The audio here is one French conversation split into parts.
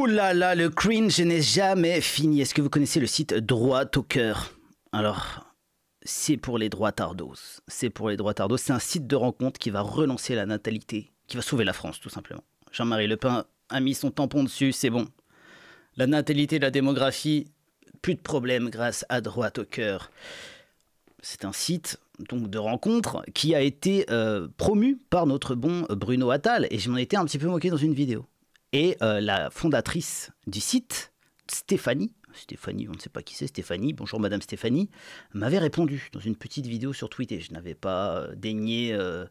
Ouh là là, le cringe n'est jamais fini. Est-ce que vous connaissez le site Droit au cœur Alors, c'est pour les droits tardos. C'est pour les droits tardos. C'est un site de rencontre qui va relancer la natalité, qui va sauver la France, tout simplement. Jean-Marie Le Pen a mis son tampon dessus, c'est bon. La natalité, la démographie, plus de problèmes grâce à Droit au cœur. C'est un site donc de rencontre qui a été euh, promu par notre bon Bruno Attal et je m'en étais un petit peu moqué dans une vidéo. Et euh, la fondatrice du site, Stéphanie, Stéphanie, on ne sait pas qui c'est, Stéphanie, bonjour Madame Stéphanie, m'avait répondu dans une petite vidéo sur Twitter. Je n'avais pas euh, daigné euh,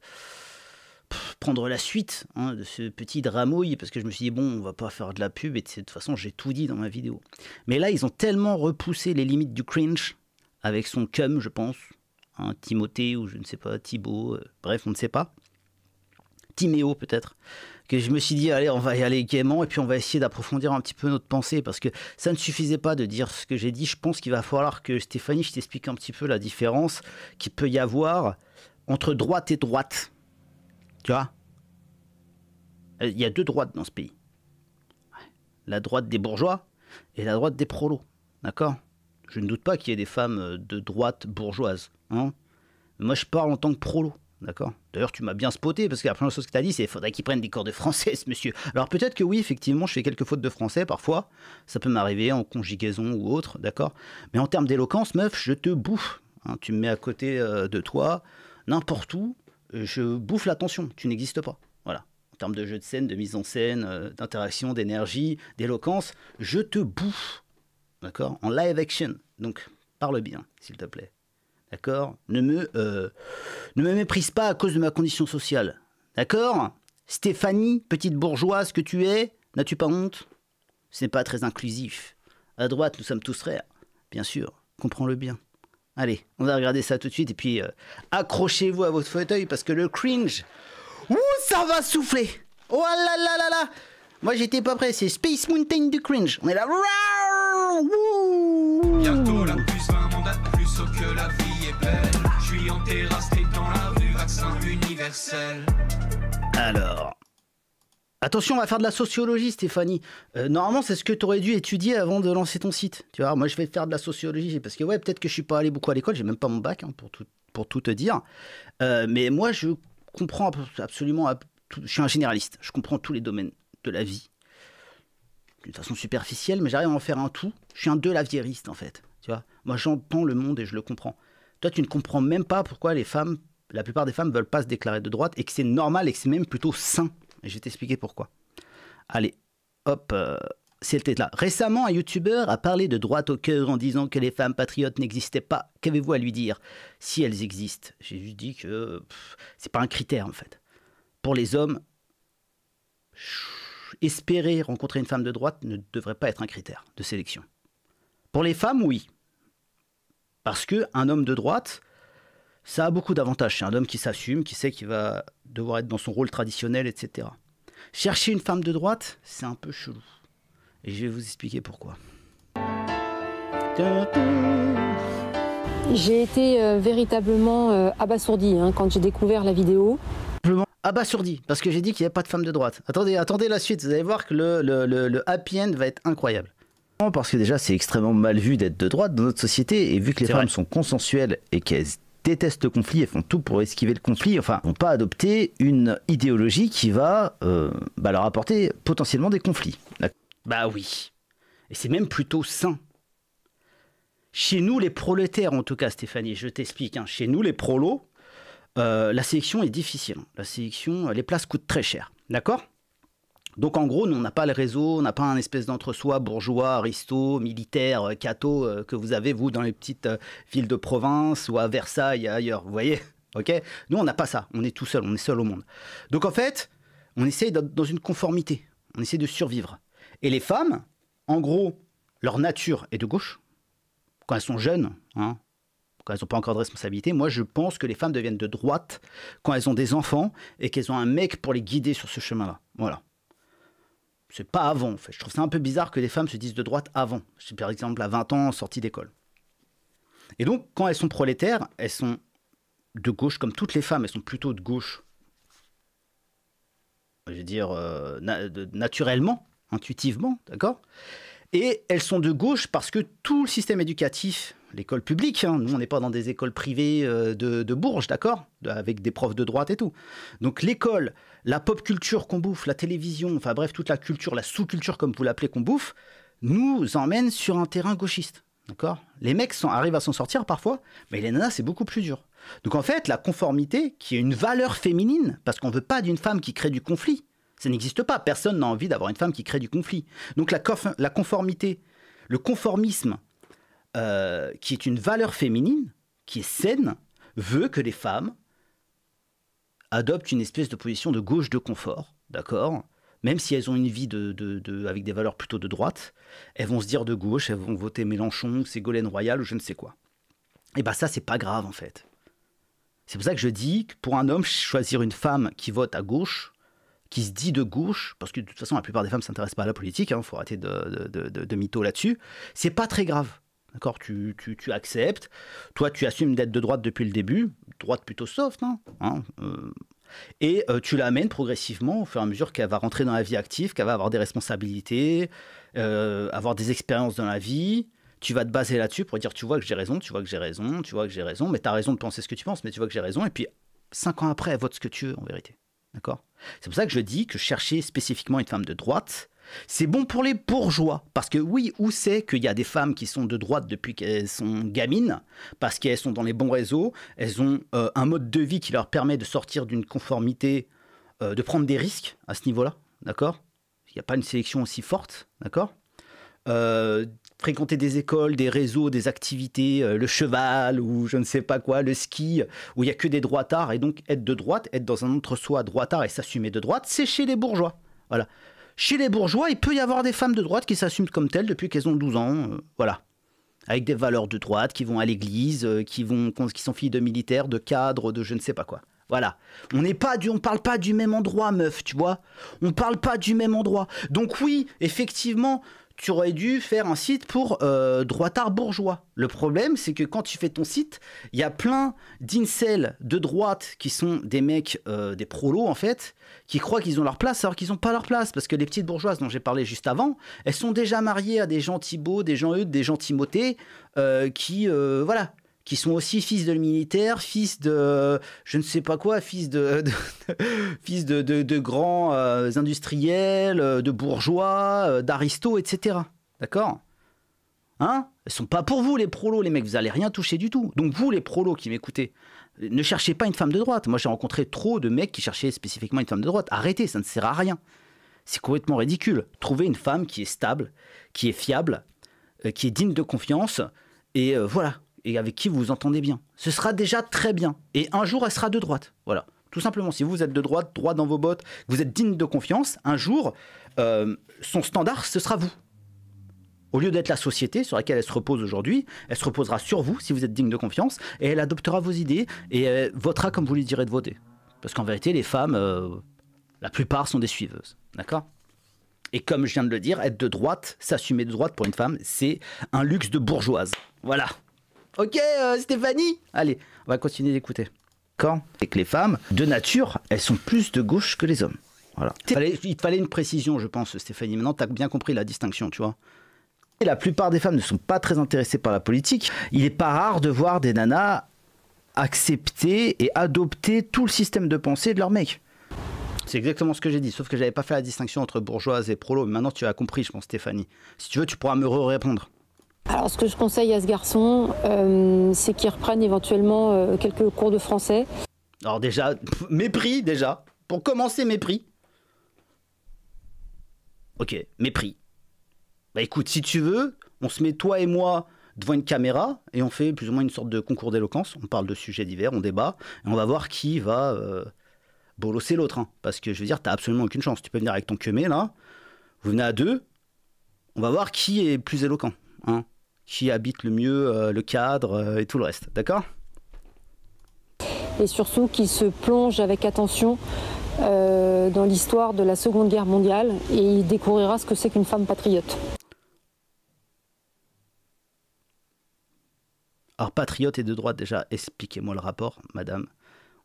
prendre la suite hein, de ce petit drameauille parce que je me suis dit, bon, on va pas faire de la pub et de toute façon, j'ai tout dit dans ma vidéo. Mais là, ils ont tellement repoussé les limites du cringe avec son cum, je pense, hein, Timothée ou je ne sais pas, Thibaut, bref, on ne sait pas. Timéo peut-être que je me suis dit, allez, on va y aller gaiement et puis on va essayer d'approfondir un petit peu notre pensée parce que ça ne suffisait pas de dire ce que j'ai dit. Je pense qu'il va falloir que Stéphanie, je t'explique un petit peu la différence qu'il peut y avoir entre droite et droite. Tu vois euh, Il y a deux droites dans ce pays la droite des bourgeois et la droite des prolos. D'accord Je ne doute pas qu'il y ait des femmes euh, de droite bourgeoise. Hein Moi, je parle en tant que prolo. D'accord D'ailleurs, tu m'as bien spoté parce que la première chose que tu as dit, c'est qu'il faudrait qu'ils prennent des cours de français, monsieur. Alors peut-être que oui, effectivement, je fais quelques fautes de français parfois. Ça peut m'arriver en conjugaison ou autre, d'accord Mais en termes d'éloquence, meuf, je te bouffe. Hein. tu me mets à côté euh, de toi, n'importe où, je bouffe l'attention. Tu n'existes pas. Voilà. En termes de jeu de scène, de mise en scène, euh, d'interaction, d'énergie, d'éloquence, je te bouffe. D'accord En live action. Donc, parle bien, s'il te plaît. D'accord ne, me, euh, ne me méprise pas à cause de ma condition sociale. D'accord Stéphanie, petite bourgeoise que tu es, n'as-tu pas honte Ce n'est pas très inclusif. À droite, nous sommes tous frères. Bien sûr, comprends-le bien. Allez, on va regarder ça tout de suite et puis euh, accrochez-vous à votre fauteuil parce que le cringe, ouh, ça va souffler Oh là là là là Moi j'étais pas prêt, c'est Space Mountain du cringe. On est là. Bientôt universel. Alors. Attention, on va faire de la sociologie, Stéphanie. Euh, normalement, c'est ce que tu aurais dû étudier avant de lancer ton site. Tu vois, moi, je vais faire de la sociologie parce que, ouais, peut-être que je suis pas allé beaucoup à l'école, j'ai même pas mon bac, hein, pour, tout, pour tout te dire. Euh, mais moi, je comprends absolument. Je suis un généraliste, je comprends tous les domaines de la vie d'une façon superficielle, mais j'arrive à en faire un tout. Je suis un de laviériste, en fait. Tu vois, moi, j'entends le monde et je le comprends. Toi, tu ne comprends même pas pourquoi les femmes, la plupart des femmes veulent pas se déclarer de droite et que c'est normal et que c'est même plutôt sain. Et je vais t'expliquer pourquoi. Allez, hop, euh, le c'était là. Récemment, un youtubeur a parlé de droite au cœur en disant que les femmes patriotes n'existaient pas. Qu'avez-vous à lui dire Si elles existent, j'ai juste dit que c'est pas un critère en fait. Pour les hommes, espérer rencontrer une femme de droite ne devrait pas être un critère de sélection. Pour les femmes, oui. Parce qu'un homme de droite, ça a beaucoup d'avantages. C'est un homme qui s'assume, qui sait qu'il va devoir être dans son rôle traditionnel, etc. Chercher une femme de droite, c'est un peu chelou. Et je vais vous expliquer pourquoi. J'ai été euh, véritablement euh, abasourdi hein, quand j'ai découvert la vidéo. Abasourdi, parce que j'ai dit qu'il n'y avait pas de femme de droite. Attendez, attendez la suite, vous allez voir que le, le happy end va être incroyable parce que déjà c'est extrêmement mal vu d'être de droite dans notre société et vu que les femmes sont consensuelles et qu'elles détestent le conflit et font tout pour esquiver le conflit, enfin, n'ont pas adopter une idéologie qui va euh, bah, leur apporter potentiellement des conflits. Bah oui. Et c'est même plutôt sain. Chez nous, les prolétaires, en tout cas, Stéphanie, je t'explique. Hein, chez nous, les prolos, euh, la sélection est difficile. La sélection, les places coûtent très cher. D'accord donc en gros, nous, on n'a pas le réseau, on n'a pas un espèce d'entre-soi bourgeois, aristo, militaire, euh, cato euh, que vous avez, vous, dans les petites euh, villes de province ou à Versailles, ailleurs, vous voyez ok Nous, on n'a pas ça, on est tout seul, on est seul au monde. Donc en fait, on essaie dans une conformité, on essaie de survivre. Et les femmes, en gros, leur nature est de gauche, quand elles sont jeunes, hein, quand elles n'ont pas encore de responsabilité. Moi, je pense que les femmes deviennent de droite quand elles ont des enfants et qu'elles ont un mec pour les guider sur ce chemin-là. Voilà c'est pas avant. En fait. Je trouve ça un peu bizarre que les femmes se disent de droite avant. Je par exemple à 20 ans, sortie d'école. Et donc, quand elles sont prolétaires, elles sont de gauche, comme toutes les femmes, elles sont plutôt de gauche. Je veux dire, euh, naturellement, intuitivement, d'accord Et elles sont de gauche parce que tout le système éducatif, l'école publique, hein, nous on n'est pas dans des écoles privées euh, de, de, Bourges, d'accord Avec des profs de droite et tout. Donc l'école la pop culture qu'on bouffe, la télévision, enfin bref, toute la culture, la sous-culture comme vous l'appelez qu'on bouffe, nous emmène sur un terrain gauchiste. D'accord Les mecs sont, arrivent à s'en sortir parfois, mais les nanas, c'est beaucoup plus dur. Donc en fait, la conformité, qui est une valeur féminine, parce qu'on ne veut pas d'une femme qui crée du conflit, ça n'existe pas. Personne n'a envie d'avoir une femme qui crée du conflit. Donc la, conformité, le conformisme, euh, qui est une valeur féminine, qui est saine, veut que les femmes adoptent une espèce de position de gauche de confort, d'accord même si elles ont une vie de, avec des valeurs plutôt de droite, elles vont se dire de gauche, elles vont voter Mélenchon, Ségolène Royal ou je ne sais quoi. Et eh bien ça, c'est pas grave en fait. C'est pour ça que je dis que pour un homme, choisir une femme qui vote à gauche, qui se dit de gauche, parce que de toute façon, la plupart des femmes ne s'intéressent pas à la politique, il hein, faut arrêter de, de, de, de mytho là-dessus, c'est pas très grave tu, acceptes. Toi, tu assumes d'être de droite depuis le début. Droite plutôt soft, hein, hein, euh. Et euh, tu l'amènes progressivement au fur et à mesure qu'elle va rentrer dans la vie active, qu'elle va avoir des responsabilités, euh, avoir des expériences dans la vie. Tu vas te baser là-dessus pour dire tu vois que j'ai raison, tu vois que j'ai raison, tu vois que j'ai raison, mais tu as raison de penser ce que tu penses, mais tu vois que j'ai raison. Et puis, cinq ans après, elle vote ce que tu veux, en vérité. D'accord C'est pour ça que je dis que chercher spécifiquement une femme de droite, c'est bon pour les bourgeois, parce que oui, où c'est qu'il y a des femmes qui sont de droite depuis qu'elles sont gamines, parce qu'elles sont dans les bons réseaux, elles ont euh, un mode de vie qui leur permet de sortir d'une conformité, euh, de prendre des risques à ce niveau-là, d'accord Il n'y a pas une sélection aussi forte, d'accord euh, fréquenter des écoles, des réseaux, des activités, le cheval ou je ne sais pas quoi, le ski, où il n'y a que des droitards, et donc être de droite, être dans un entre-soi droitard et s'assumer de droite, c'est chez les bourgeois. Voilà. Chez les bourgeois, il peut y avoir des femmes de droite qui s'assument comme telles depuis qu'elles ont 12 ans. Euh, voilà avec des valeurs de droite, qui vont à l'église, euh, qui, vont, qui sont filles de militaires, de cadres, de je ne sais pas quoi. Voilà. On n'est pas du, on parle pas du même endroit, meuf, tu vois. On parle pas du même endroit. Donc oui, effectivement, tu aurais dû faire un site pour euh, droitard bourgeois. Le problème, c'est que quand tu fais ton site, il y a plein d'incels de droite qui sont des mecs, euh, des prolos en fait, qui croient qu'ils ont leur place alors qu'ils n'ont pas leur place. Parce que les petites bourgeoises dont j'ai parlé juste avant, elles sont déjà mariées à des gens Thibaut, des gens eux des gens Timothée, euh, qui, euh, voilà, qui sont aussi fils de militaires, fils de je ne sais pas quoi, fils de, fils de, grands euh, industriels, euh, de bourgeois, euh, d'aristos, etc. D'accord Hein ne sont pas pour vous les prolos, les mecs, vous allez rien toucher du tout. Donc vous les prolos qui m'écoutez, ne cherchez pas une femme de droite. Moi j'ai rencontré trop de mecs qui cherchaient spécifiquement une femme de droite. Arrêtez, ça ne sert à rien. C'est complètement ridicule. Trouvez une femme qui est stable, qui est fiable, qui est digne de confiance, et voilà et avec qui vous vous entendez bien. Ce sera déjà très bien. Et un jour, elle sera de droite. Voilà. Tout simplement, si vous êtes de droite, droit dans vos bottes, vous êtes digne de confiance, un jour, euh, son standard, ce sera vous. Au lieu d'être la société sur laquelle elle se repose aujourd'hui, elle se reposera sur vous si vous êtes digne de confiance, et elle adoptera vos idées et votera comme vous lui direz de voter. Parce qu'en vérité, les femmes, euh, la plupart sont des suiveuses. D'accord Et comme je viens de le dire, être de droite, s'assumer de droite pour une femme, c'est un luxe de bourgeoise. Voilà. Ok, euh, Stéphanie Allez, on va continuer d'écouter. Quand et que les femmes, de nature, elles sont plus de gauche que les hommes. Voilà. Il fallait, une précision, je pense, Stéphanie. Maintenant, tu as bien compris la distinction, tu vois. Et La plupart des femmes ne sont pas très intéressées par la politique. Il n'est pas rare de voir des nanas accepter et adopter tout le système de pensée de leur mec. C'est exactement ce que j'ai dit, sauf que j'avais pas fait la distinction entre bourgeoise et prolo. Maintenant, tu as compris, je pense, Stéphanie. Si tu veux, tu pourras me répondre. Alors, ce que je conseille à ce garçon, euh, c'est qu'il reprenne éventuellement euh, quelques cours de français. Alors déjà, mépris déjà. Pour commencer, mépris. Ok, mépris. Bah écoute, si tu veux, on se met toi et moi devant une caméra et on fait plus ou moins une sorte de concours d'éloquence. On parle de sujets divers, on débat et on va voir qui va euh, bolosser l'autre. Hein. Parce que je veux dire, t'as absolument aucune chance. Tu peux venir avec ton cumé là, vous venez à deux, on va voir qui est plus éloquent. Hein qui habite le mieux euh, le cadre euh, et tout le reste. D'accord Et surtout qui se plonge avec attention euh, dans l'histoire de la Seconde Guerre mondiale et il découvrira ce que c'est qu'une femme patriote. Alors patriote et de droite déjà, expliquez-moi le rapport, madame.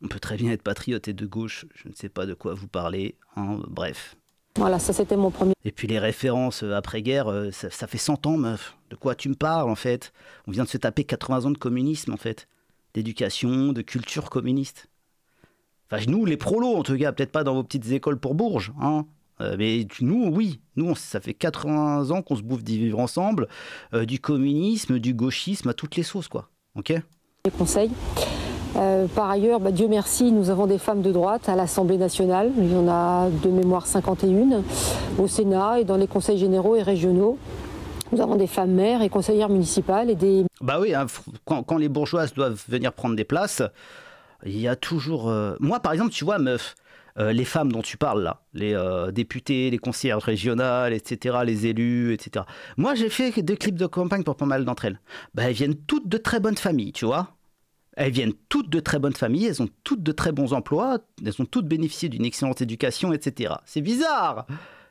On peut très bien être patriote et de gauche, je ne sais pas de quoi vous parlez, hein, bref. Voilà, ça c'était mon premier. Et puis les références euh, après-guerre, euh, ça, fait 100 ans, meuf. De quoi tu me parles en fait On vient de se taper 80 ans de communisme en fait. D'éducation, de culture communiste. Enfin, nous, les prolos en tout cas, peut-être pas dans vos petites écoles pour Bourges, hein. Euh, mais nous, oui, nous, ça fait 80 ans qu'on se bouffe d'y vivre ensemble, du communisme, du gauchisme, à toutes les sauces, quoi. Ok Les conseils. Euh, par ailleurs, bah, Dieu merci, nous avons des femmes de droite à l'Assemblée nationale. Il y en a de mémoire 51 au Sénat et dans les conseils généraux et régionaux. Nous avons des femmes maires et conseillères municipales et des... Bah oui, hein, quand, les bourgeoises doivent venir prendre des places, il y a toujours... Euh, moi, par exemple, tu vois, meuf, euh, les femmes dont tu parles là, les députés, les conseillères régionales, etc., les élus, etc. Moi, j'ai fait des clips de campagne pour pas mal d'entre elles. Bah, elles viennent toutes de très bonnes familles, tu vois. Elles viennent toutes de très bonnes familles, elles ont toutes de très bons emplois, elles ont toutes bénéficié d'une excellente éducation, etc. C'est bizarre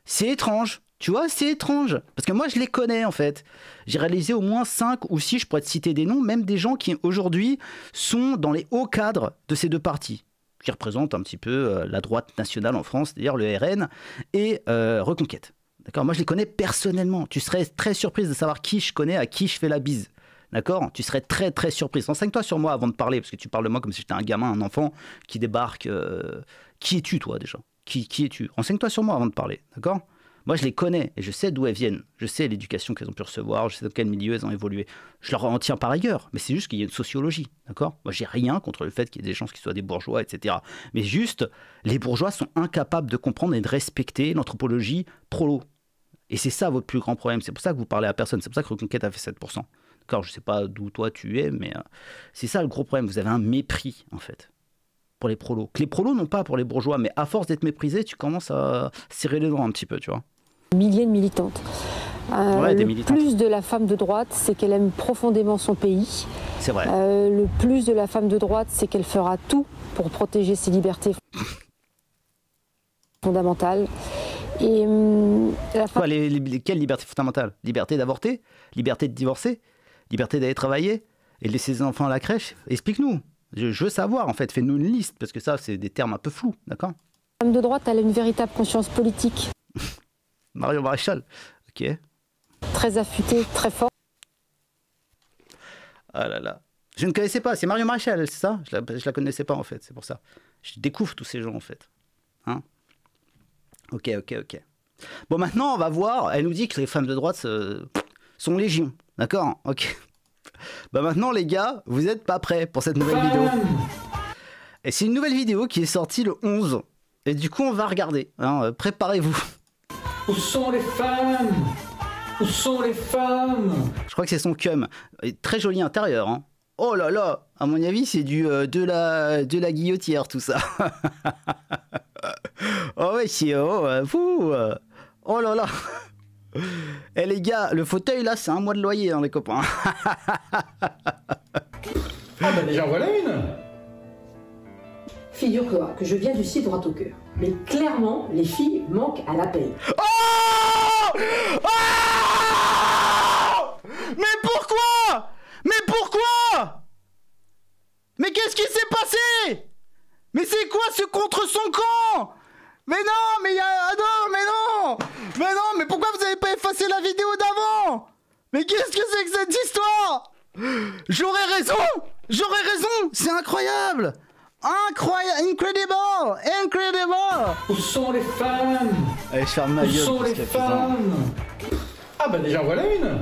C'est étrange tu vois, c'est étrange. Parce que moi, je les connais, en fait. J'ai réalisé au moins 5 ou 6, je pourrais te citer des noms, même des gens qui, aujourd'hui, sont dans les hauts cadres de ces deux partis, qui représentent un petit peu euh, la droite nationale en France, d'ailleurs le RN, et euh, Reconquête. D'accord Moi, je les connais personnellement. Tu serais très surprise de savoir qui je connais, à qui je fais la bise. D'accord Tu serais très très surprise. Renseigne-toi sur moi avant de parler, parce que tu parles de moi comme si j'étais un gamin, un enfant qui débarque. Euh, qui es-tu toi déjà Qui, qui es-tu Renseigne-toi sur moi avant de parler, d'accord moi, je les connais et je sais d'où elles viennent. Je sais l'éducation qu'elles ont pu recevoir, je sais dans quel milieu elles ont évolué. Je leur en tiens par ailleurs, mais c'est juste qu'il y a une sociologie, d'accord Moi, j'ai rien contre le fait qu'il y ait des gens qui soient des bourgeois, etc. Mais juste, les bourgeois sont incapables de comprendre et de respecter l'anthropologie prolo. Et c'est ça votre plus grand problème. C'est pour ça que vous parlez à personne. C'est pour ça que Reconquête a fait 7% je ne sais pas d'où toi tu es, mais euh, c'est ça le gros problème. Vous avez un mépris, en fait, pour les prolos. Que les prolos n'ont pas pour les bourgeois, mais à force d'être méprisé tu commences à serrer les doigts un petit peu, tu vois. Milliers de militantes. Euh, le plus de la femme de droite, c'est qu'elle aime profondément son pays. C'est vrai. Euh, le plus de la femme de droite, c'est qu'elle fera tout pour protéger ses libertés fondamentales. Et hum, quelles libertés fondamentales Liberté d'avorter Liberté de divorcer liberté d'aller travailler et de laisser ses enfants à la crèche Explique-nous. Je, veux savoir, en fait. Fais-nous une liste, parce que ça, c'est des termes un peu flous, d'accord Femme de droite, elle a une véritable conscience politique. Mario Maréchal, ok. Très affûté très fort. Ah là là. Je ne connaissais pas, c'est Mario Maréchal, c'est ça je la, la connaissais pas en fait, c'est pour ça. Je découvre tous ces gens en fait. Hein ok, ok, ok. Bon, maintenant on va voir, elle nous dit que les femmes de droite sont légion. D'accord Ok. Bah maintenant les gars, vous n'êtes pas prêts pour cette nouvelle vidéo. Et c'est une nouvelle vidéo qui est sortie le 11. Et du coup on va regarder. Hein, euh, préparez-vous. Où sont les femmes Où sont les femmes Je crois que c'est son cum. Très joli intérieur. Hein. Oh là là À mon avis c'est du euh, de, la, de la guillotière tout ça. oh ouais c'est... Oh, euh, oh là là eh les gars, le fauteuil là, c'est un mois de loyer, hein, les copains. Ah bah déjà voilà une Figure-toi que je viens du site droit au cœur. Mais clairement, les filles manquent à la paix. Oh oh Mais pourquoi Mais pourquoi Mais qu'est-ce qui s'est passé Mais c'est quoi ce contre son camp mais non, mais il y a. Ah mais non Mais non, mais pourquoi vous avez pas effacé la vidéo d'avant Mais qu'est-ce que c'est que cette histoire J'aurais raison J'aurais raison C'est incroyable Incroyable Incredible Incredible Où sont les femmes Allez, Où sont les femmes Ah bah déjà, voilà une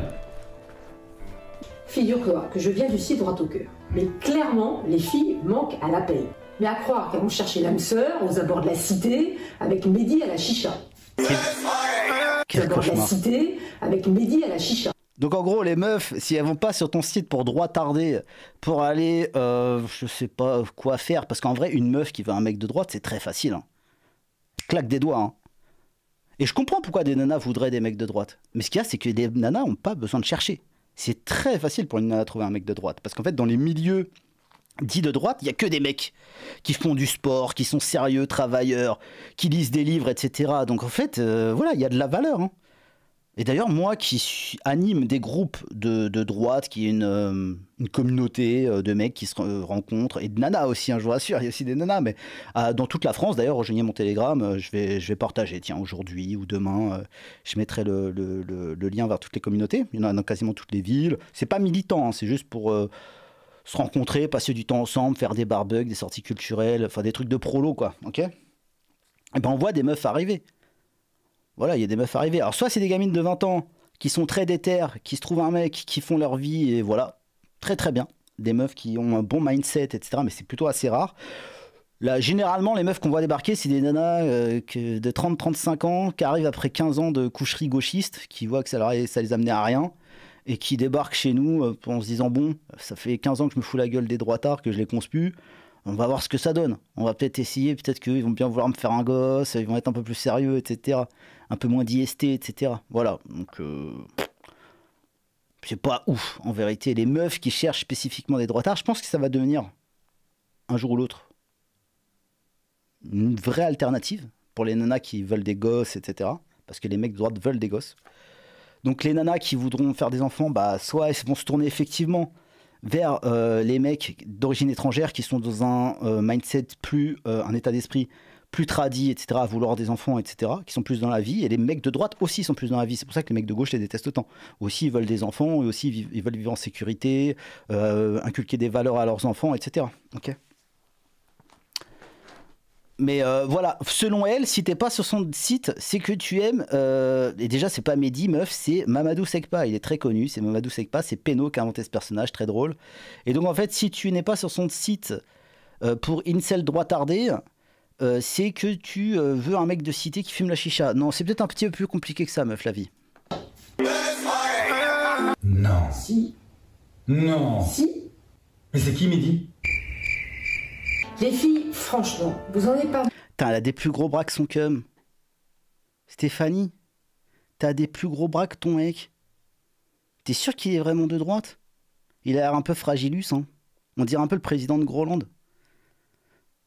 Figure-toi que je viens du site droit au cœur. Mais clairement, les filles manquent à l'appel. Mais à croire qu'elles vont chercher l'âme sœur aux abords de la cité avec Mehdi à la chicha. La cité avec à la chicha. Donc en gros, les meufs, si elles vont pas sur ton site pour droit tarder, pour aller, euh, je sais pas quoi faire, parce qu'en vrai, une meuf qui veut un mec de droite, c'est très facile. Hein. Claque des doigts. Hein. Et je comprends pourquoi des nanas voudraient des mecs de droite. Mais ce qu'il y a, c'est que des nanas n'ont pas besoin de chercher. C'est très facile pour une nana trouver un mec de droite. Parce qu'en fait, dans les milieux dit de droite, il n'y a que des mecs qui font du sport, qui sont sérieux, travailleurs, qui lisent des livres, etc. Donc en fait, euh, voilà, il y a de la valeur. Hein. Et d'ailleurs, moi qui anime des groupes de, droite, qui est une, euh, communauté euh, de mecs qui se rencontrent, et de nanas aussi, hein, je vous rassure, il y a aussi des nanas, mais dans toute la France, d'ailleurs, rejoignez mon télégramme, je, vais, je vais partager, tiens, aujourd'hui ou demain, je mettrai le, lien vers toutes les communautés, il y en a dans quasiment toutes les villes. C'est pas militant, hein, c'est juste pour se rencontrer, passer du temps ensemble, faire des barbugs, des sorties culturelles, enfin des trucs de prolo, quoi. Ok Et eh ben on voit des meufs arriver. Voilà, il y a des meufs arriver. Alors, soit c'est des gamines de 20 ans qui sont très déterres, qui se trouvent un mec, qui font leur vie, et voilà, très très bien. Des meufs qui ont un bon mindset, etc. Mais c'est plutôt assez rare. Là, généralement, les meufs qu'on voit débarquer, c'est des nanas euh, de 30-35 ans qui arrivent après 15 ans de coucherie gauchiste, qui voient que ça, ça les amenait à rien et qui débarquent chez nous euh, en se disant bon, ça fait 15 ans que je me fous la gueule des droits que je les conspue. On va voir ce que ça donne. On va peut-être essayer, peut-être qu'ils vont bien vouloir me faire un gosse, ils vont être un peu plus sérieux, etc. Un peu moins d'IST, etc. Voilà. Donc, euh, c'est pas ouf en vérité. Les meufs qui cherchent spécifiquement des droitards. je pense que ça va devenir un jour ou l'autre une vraie alternative pour les nanas qui veulent des gosses, etc. Parce que les mecs de droite veulent des gosses. Donc les nanas qui voudront faire des enfants, bah, soit elles vont se tourner effectivement vers euh, les mecs d'origine étrangère qui sont dans un euh, mindset plus, euh, un état d'esprit plus tradit, etc., à vouloir des enfants, etc., qui sont plus dans la vie. Et les mecs de droite aussi sont plus dans la vie. C'est pour ça que les mecs de gauche les détestent autant. Aussi, ils veulent des enfants, et aussi, ils veulent vivre en sécurité, inculquer des valeurs à leurs enfants, etc. ok mais euh, voilà, selon elle, si t'es pas sur son site, c'est que tu aimes. Euh, et déjà, c'est pas Mehdi, meuf, c'est Mamadou Sekpa. Il est très connu, c'est Mamadou Sekpa, c'est Peno qui a inventé ce personnage, très drôle. Et donc, en fait, si tu n'es pas sur son site euh, pour Incel droit c'est que tu veux un mec de cité qui fume la chicha. Non, c'est peut-être un petit peu plus compliqué que ça, meuf, la vie. Non. Si. Non. Si. Mais c'est qui Mehdi Les filles Franchement, vous en êtes pas. Putain, elle a des plus gros bras que son cum. Stéphanie, t'as des plus gros bras que ton mec. T'es sûr qu'il est vraiment de droite Il a l'air un peu fragilus, hein. On dirait un peu le président de Groland.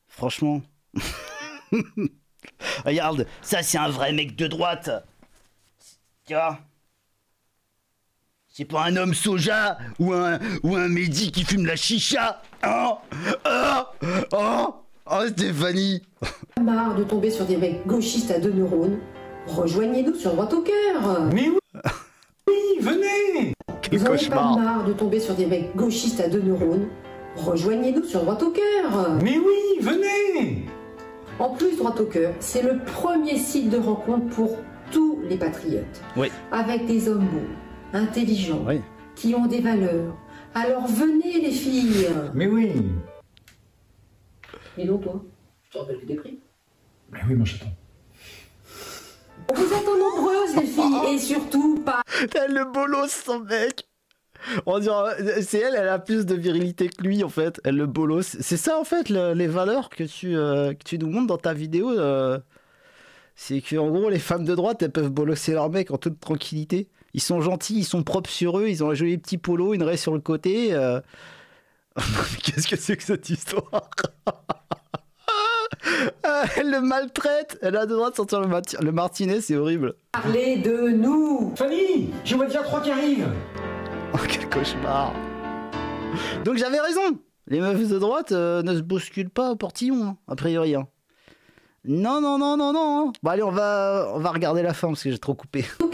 Franchement. Regarde, ça c'est un vrai mec de droite. Tu vois C'est pas un homme soja ou un, ou un Mehdi qui fume la chicha. oh, oh Oh Stéphanie Marre de tomber sur des mecs gauchistes à deux neurones. Rejoignez-nous sur Droite au cœur Mais oui Oui, venez Quel Vous cauchemar pas marre de tomber sur des mecs gauchistes à deux neurones. Rejoignez-nous sur Droite au cœur Mais oui, venez En plus, Droite au cœur, c'est le premier site de rencontre pour tous les patriotes. Oui. Avec des hommes beaux, intelligents, qui ont des valeurs. Alors venez les filles Mais oui et donc, toi, je te rappelle que t'es pris. Mais oui, moi j'attends. Vous êtes nombreuses, les filles, et surtout pas. Elle le bolos, son mec. On c'est elle, elle a plus de virilité que lui en fait. Elle le bolos. C'est ça en fait les valeurs que tu, euh, que tu nous montres dans ta vidéo. Euh, c'est que en gros les femmes de droite elles peuvent bolosser leur mec en toute tranquillité. Ils sont gentils, ils sont propres sur eux, ils ont un joli petit polo, une raie sur le côté. Euh, Qu'est-ce que c'est que cette histoire ah, Elle le maltraite Elle a le droit de sortir le, le martinet, c'est horrible. Parlez de nous Fanny Je vois déjà trois qui arrivent Oh, quel cauchemar Donc j'avais raison Les meufs de droite euh, ne se bousculent pas au portillon, hein, a priori. Hein. Non, non, non, non, non. Hein. Bon, allez, on va, on va regarder la fin parce que j'ai trop coupé. Au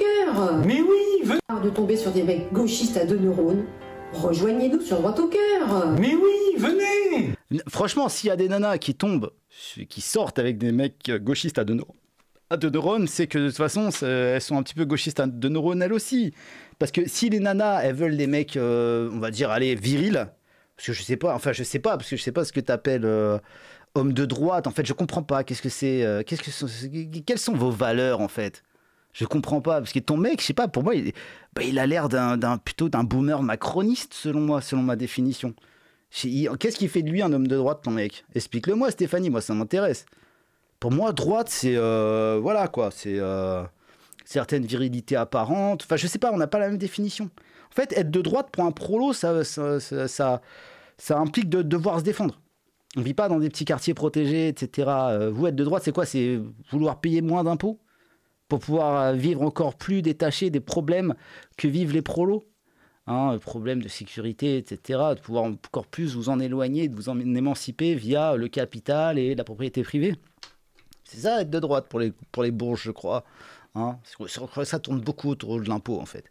Mais oui, De tomber sur des mecs gauchistes à deux neurones Rejoignez-nous sur Droit au cœur Mais oui, venez Franchement, s'il y a des nanas qui tombent, qui sortent avec des mecs gauchistes à de nos à neurones, c'est que de toute façon, elles sont un petit peu gauchistes à deux neurones elles aussi. Parce que si les nanas, elles veulent des mecs, euh, on va dire, allez, virils, parce que je sais pas, enfin je sais pas, parce que je sais pas ce que t'appelles... appelles euh, homme de droite, en fait, je comprends pas. Qu'est-ce que c'est euh, ce que Quelles sont vos valeurs, en fait je comprends pas, parce que ton mec, je sais pas, pour moi, il, bah, il a l'air d'un plutôt d'un boomer macroniste, selon moi, selon ma définition. Qu'est-ce qui fait de lui un homme de droite, ton mec Explique-le moi, Stéphanie, moi ça m'intéresse. Pour moi, droite, c'est. Euh, voilà quoi, c'est. Euh, certaines virilités apparentes. Enfin, je sais pas, on n'a pas la même définition. En fait, être de droite pour un prolo, ça, ça, ça, implique de devoir se défendre. On vit pas dans des petits quartiers protégés, etc. Euh, vous, être de droite, c'est quoi C'est vouloir payer moins d'impôts pour pouvoir euh, vivre encore plus détaché des problèmes que vivent les prolos. Hein, problèmes de sécurité, etc., de pouvoir encore plus vous en éloigner, de vous en émanciper via le capital et la propriété privée. C'est ça être de droite pour les, pour les bourges, je crois. Hein. Ça tourne beaucoup autour de l'impôt, en fait.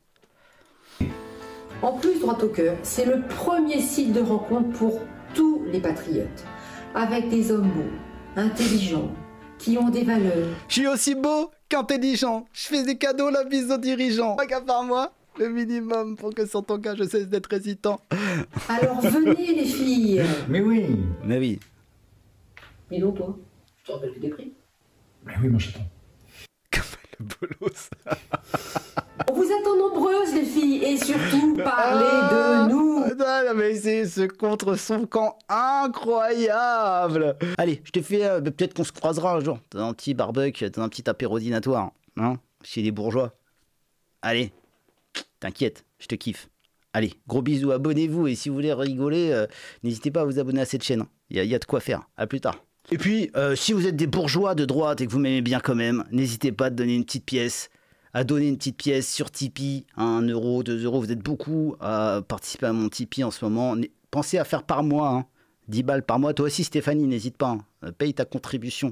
En plus, Droite au cœur, c'est le premier site de rencontre pour tous les patriotes, avec des hommes beaux, intelligents, qui ont des valeurs. Je suis aussi beau, quand t'es je fais des cadeaux la bise aux dirigeants. Pas qu'à part moi, le minimum pour que sur ton cas je cesse d'être hésitant. Alors venez les filles. Mais oui. Mais oui. Mais non toi, Tu te rappelles que Mais oui mon chaton. Comme le bolos. On vous attend nombreuses les filles et surtout parlez. C'est ce contre-son camp incroyable. Allez, je te fais, euh, bah, peut-être qu'on se croisera un jour dans un petit barbecue, dans un petit apéro dinatoire, hein, chez les bourgeois. Allez, t'inquiète, je te kiffe. Allez, gros bisous, abonnez-vous et si vous voulez rigoler, euh, n'hésitez pas à vous abonner à cette chaîne. Il y, a, de quoi faire. À plus tard. Et puis, euh, si vous êtes des bourgeois de droite et que vous m'aimez bien quand même, n'hésitez pas à donner une petite pièce à donner une petite pièce sur Tipeee, 1 euro, 2 euros. Vous êtes beaucoup à participer à mon Tipeee en ce moment. Pensez à faire par mois, 10 hein. balles par mois. Toi aussi, Stéphanie, n'hésite pas. Hein. Euh, paye ta contribution.